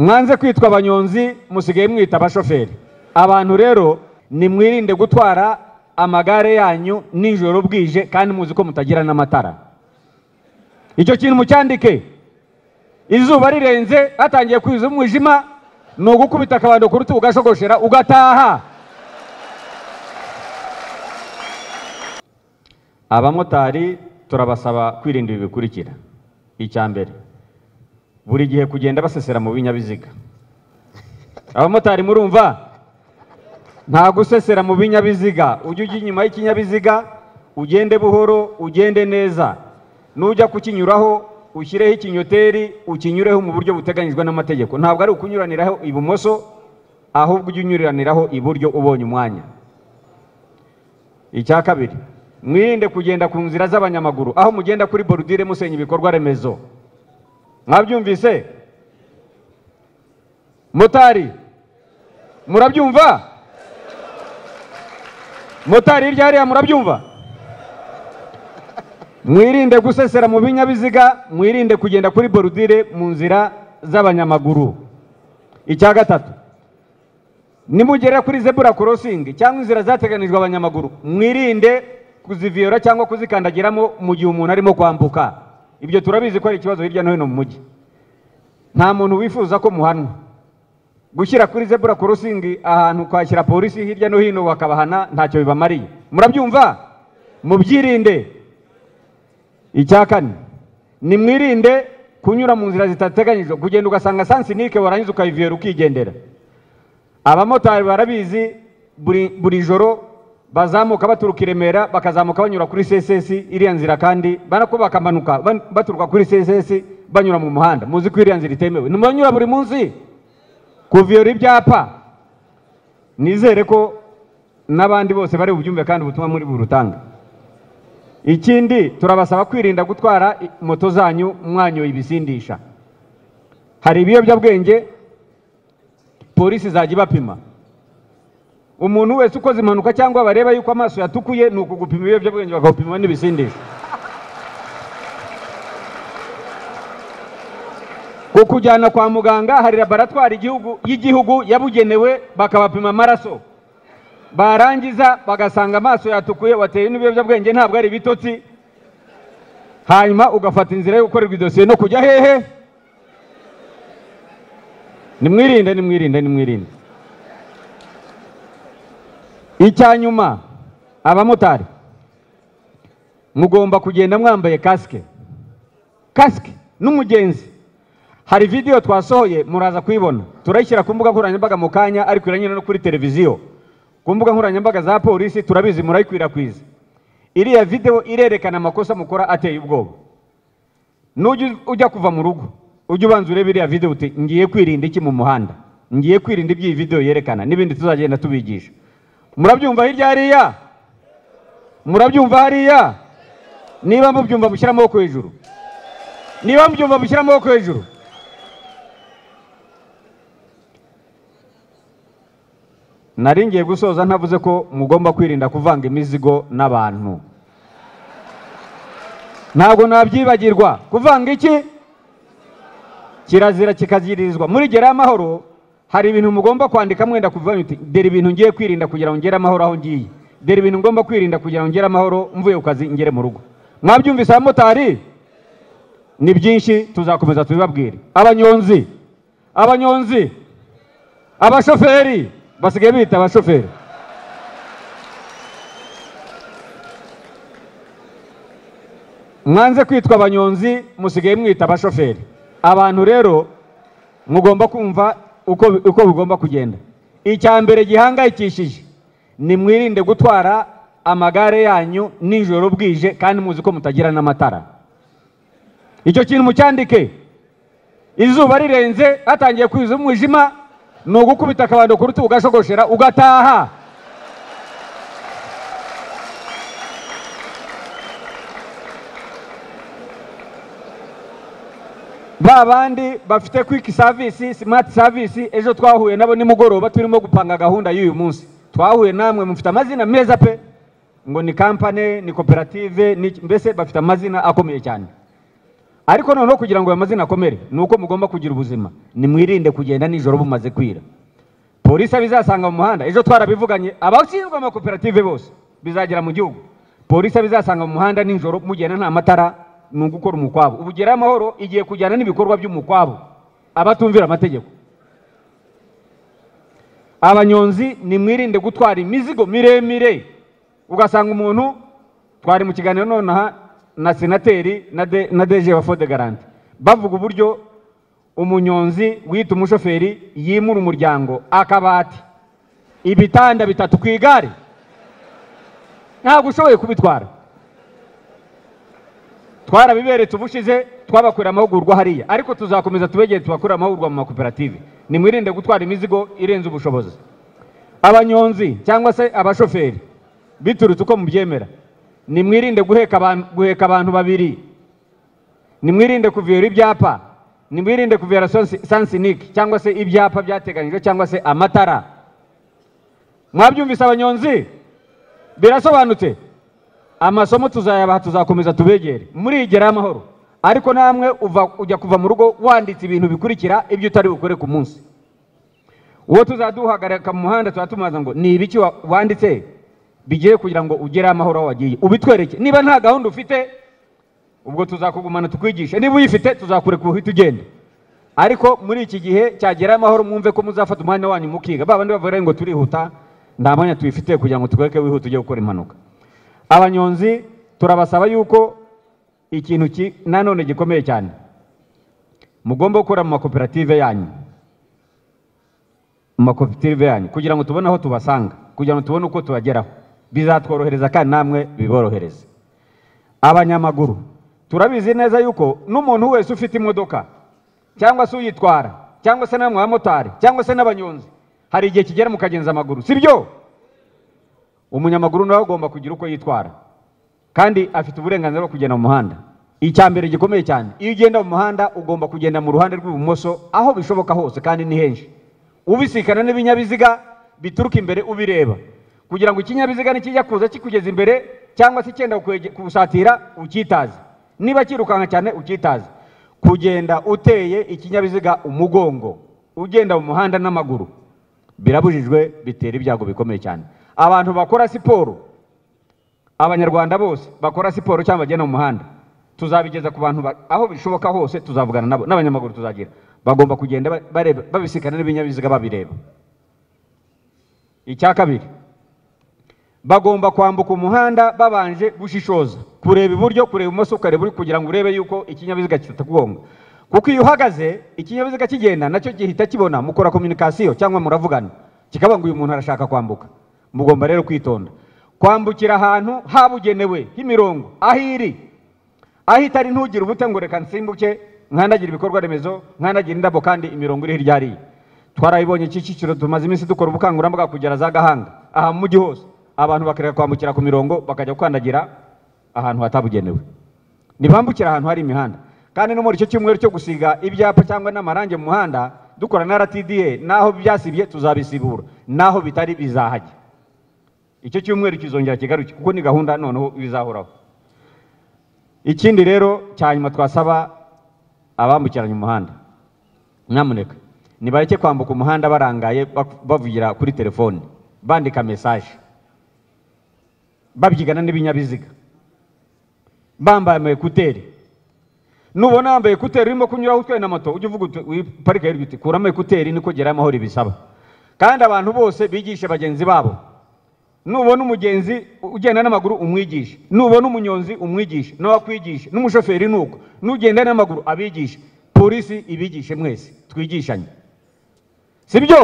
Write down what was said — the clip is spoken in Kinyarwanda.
mwanze kwitwa abanyonzi musigaye mwita abashoferi abantu rero nimwirinde gutwara amagare yanyu nijoro bwije kandi muzi ko mutagira n'amatara icyo kintu mucyandike izuba rirenze hatangiye kwiza umwijima ni ugukubita akabando ku rutugu ugashogoshera ugataha abamotari turabasaba kwirinda ibi bikurikira icya mbere buri gihe kugenda basesera mu binyabiziga abamotari murumva nta gusesera mu binyabiziga ujye ujya inyuma y'ikinyabiziga ugende buhoro ugende neza nujya kukinyuraho ushyireho ikinyoteri ukinyureho mu buryo buteganyijwe n'amategeko ntabwo ari ukunyuraniraho ibumoso ahubwo ujya unyuraniraho iburyo ubonye umwanya icya kabiri mwirinde kugenda ku nzira z'abanyamaguru aho mugenda kuri borudire musenya ibikorwa remezo mwabyumvise motari murabyumva motari hirya hariya murabyumva mwirinde gusesera mu binyabiziga mwirinde kugenda kuri borudire mu nzira z'abanyamaguru icya gatatu nimugera kuri zebura korosingi cyangwa inzira zateganijwe abanyamaguru mwirinde kuziviyora cyangwa kuzikandagiramo mu gihe umuntu arimo kwambuka ibyo turabizi ko ari ikibazo hirya no hino mu mujyi nta muntu wifuza ko muhanwa gushyira kuri zebura kurusingi ahantu kwakira polisi hirya no hino bakabahana ntacyo bibamariye murabyumva mubyirinde icya kane ni kunyura mu nzira zitateganyijwe kugenda ugasanga sansinike warangiza ukayiviyera ukigendera abamotari barabizi buri joro bazamuka baturuka i Remera bakazamuka banyura kuri CSS iriya nzira kandi barakubaka bakamanuka baturuka kuri CSS banyura mu muhanda muzi ko iriya nzira itemewe ni banyura buri munsi kuviyora ibyapa nizere ko n'abandi bose bari bubyumve kandi ubutumwa muri rutanga ikindi turabasaba kwirinda gutwara moto zanyu mwanyoye ibisindisha hari ibiyobyabwenge polisi zajya ibapima umuntu wese ukoze impanuka cyangwa bareba yuko amaso yatukuye ni ukugupima ibiyobyabwenge bakagupima n'ibisindisha ku kujyana kwa muganga hari laboratwari y'igihugu yabugenewe bakabapima amaraso barangiza bagasanga amaso yatukuye wateye n'ibiyobyabwenge ntabwo ari ibitotsi hanyuma ugafata inzira yo gukorerwa idosiye no kujya hehe nimwirinde nimwirinde nimwirinde icya nyuma abamotari mugomba kugenda mwambaye kasike kasike n'umugenzi hari video twasohoye muraza kuyibona turayishyira ku mbuga nkoranyambaga mu kanya ariko iranyura no kuri televiziyo ku mbuga nkoranyambaga za polisi turabizi murayikwirakwiza iriya video irerekana amakosa mukora ateye ubwoba nujya ujya kuva mu rugo ujya ubanza urebe iriya videwo uti ngiye kwirinda iki mu muhanda ngiye kwirinda ibyo iyi videwo yerekana n'ibindi tuzagenda tubigisha murabyumva hirya hariya murabyumva hariya niba mubyumva mushyira amaboko hejuru niba mubyumva mushyira amaboko hejuru nari ngiye gusoza ntavuze ko mugomba kwirinda kuvanga imizigo n'abantu ntabwo nabyibagirwa kuvanga iki kirazira kikazirizwa muri gera amahoro hari ibintu mugomba kwandika mwenda kuva uti dore ibintu ngiye kwirinda kugira ngo ngere amahoro aho ngiye dore ibintu ngomba kwirinda kugira ngo ngere amahoro mvuye ku kazi ngere mu rugo mwabyumvise abamotari ni byinshi tuzakomeza tubibabwire abanyonzi abanyonzi abashoferi basigaye bita abashoferi mwanze kwitwa abanyonzi musigaye mwita abashoferi abantu rero mugomba kumva uko bigomba kugenda icya mbere gihangayikishije ni mwirinde gutwara amagare yanyu nijoro bwije kandi muzi ko mutagira n'amatara icyo kintu mucyandike izuba rirenze hatangiye kwiza umwijima ni ugukubita akabando ku rutugu ugashogoshera ugataha ba bandi bafite kwiki service, smart service ejo twahuye nabo nimugoroba turimo gupanga gahunda y'uyu munsi twahuye namwe mufite amazina meza pe ngo ni kampani ni koperative mbese bafite amazina akomeye cyane ariko noneho kugira ngo amazina akomere ni uko mugomba kugira ubuzima nimwirinde kugenda nijoro bumaze kwira polisi abizasanga mu muhanda ejo twarabivuganye abashinzwe amakoperative bose bizagera mu gihugu polisi abizasanga mu muhanda nijoro mugenda nta matara ni ugukora umukwabo ubugerayo amahoro igiye kujyana n'ibikorwa by'umukwabo abatumvira amategeko abanyonzi nimwirinde gutwara imizigo miremire ugasanga umuntu twari mu kiganiro nonaha na senateri na deje wa fode garanti bavuga uburyo umunyonzi wita umushoferi yimura umuryango akabati ibitanda bitatu ku igare ntabwo ushoboye kubitwara twarabiberetse ubushize twabakorera amahugurwa hariya ariko tuzakomeza tubegere tubakorera amahugurwa mu makoperative nimwirinde gutwara imizigo irenze ubushobozi abanyonzi cyangwa se abashoferi biturutse uko mubyemera nimwirinde guheka abantu babiri nimwirinde kuviyora ibyapa nimwirinde kuviyora sansinike cyangwa se ibyapa byateganyijwe cyangwa se amatara mwabyumvise abanyonzi birasobanutse amasomo tuzayabaha tuzakomeza tubegere muri igera amahoro ariko namwe ujya kuva mu rugo wanditse ibintu bikurikira ibyo utari bukore ku munsi uwo tuzaduhagarika mu muhanda tuba tumaza ngo ni ibiki wanditse bigiye kugira ngo ugere amahoro aho wagiye ubitwereke niba nta gahunda ufite ubwo tuzakugumana tukwigishe niba uyifite tuzakureka uhita ugenda ariko muri iki gihe cyagera amahoro mwumve ko muzafata umwanya wanyu mukiga babandi bavuga ngo turihuta nta mwanya tuyifite kugira ngo tugareke wihuta ujye gukora impanuka abanyonzi turabasaba yuko ikintu nanone gikomeye cyane mugomba gukora mu makoperative yanyu mu makoperative yanyu kugira ngo tubone aho tubasanga kugira ngo tubone uko tubageraho bizatworohereza kandi namwe biborohereze abanyamaguru turabizi neza yuko n'umuntu wese ufite imodoka cyangwa se uyitwara cyangwa se n'abamotari cyangwa se n'abanyonzi hari igihe kigera mukagenza amaguru si byo Umunyamaguru nawe agomba kugira uko yitwara kandi afite uburenganzira bwo kugenda mu muhanda icya mbere gikomeye cyane iyo ugenda mu muhanda ugomba kugenda mu ruhande rw'ibumoso aho bishoboka hose kandi ni henshi ubisikana n'ibinyabiziga bituruka imbere ubireba kugira ngo ikinyabiziga nikijya kuza kikugeza imbere cyangwa se cyenda kuwusatira ukitazi niba cyirukanka cyane ukitazi kugenda uteye ikinyabiziga umugongo ugenda mu muhanda n'amaguru birabujijwe bitera ibyago bikomeye cyane abantu bakora siporo abanyarwanda bose bakora siporo cyangwa bagenda mu muhanda tuzabigeza ku bantu aho bishoboka hose tuzavugana nabo n'abanyamaguru tuzagira bagomba kugenda babisikana n'ibinyabiziga babireba icya kabiri bagomba kwambuka umuhanda babanje gushishoza kureba iburyo kureba ibumoso ukareba uri kugira ngo urebe yuko ikinyabiziga kitakugonga kuko iyo uhagaze ikinyabiziga kigenda nacyo gihita kibona mukora kominikasiyo cyangwa muravugana kikaba ngo uyu muntu arashaka kwambuka mugomba rero kwitonda kwambukira ahantu habugenewe h'imirongo aho iri aho itari ntugire ubute ngo reka nsimbuke nkanagira ibikorwa remezo nkanagira indabo kandi imirongo iri hirya hariya twarabibonye iki cyiciro tumaze iminsi dukora ubukangurambaga kugera za gahanga aha mu mujyi hose abantu bakareka kwambukira ku mirongo bakajya gukandagira ahantu hatabugenewe ntibambukira ahantu hari imihanda kandi no muri icyo cyumweru cyo gusiga ibyapa cyangwa n'amarangi mu muhanda dukora na rtda n'aho byasibye tuzabisibura n'aho bitari bizahajya icyo cyumweru kizongera kigaruke kuko ni gahunda noneho bizahoraho ikindi rero cya nyuma twasaba abambukiranya umuhanda nyamuneka nibareke kwambuka umuhanda barangaye bavugira kuri telefone bandika mesaje babyigana n'ibinyabiziga bambaye ama nubona wambaye ekuteri urimo kunyuraho utwaye na moto ujya uvuga parike y'ibiti kuramo ekuteri niko gerayo amahoro ibisaba kandi abantu bose bigishe bagenzi babo nubona umugenzi ugenda n'amaguru umwigishe nubona umunyonzi umwigishe n'uwakwigishe n'umushoferi nuko n'ugenda n'amaguru abigishe polisi ibigishe mwese twigishanye sibyo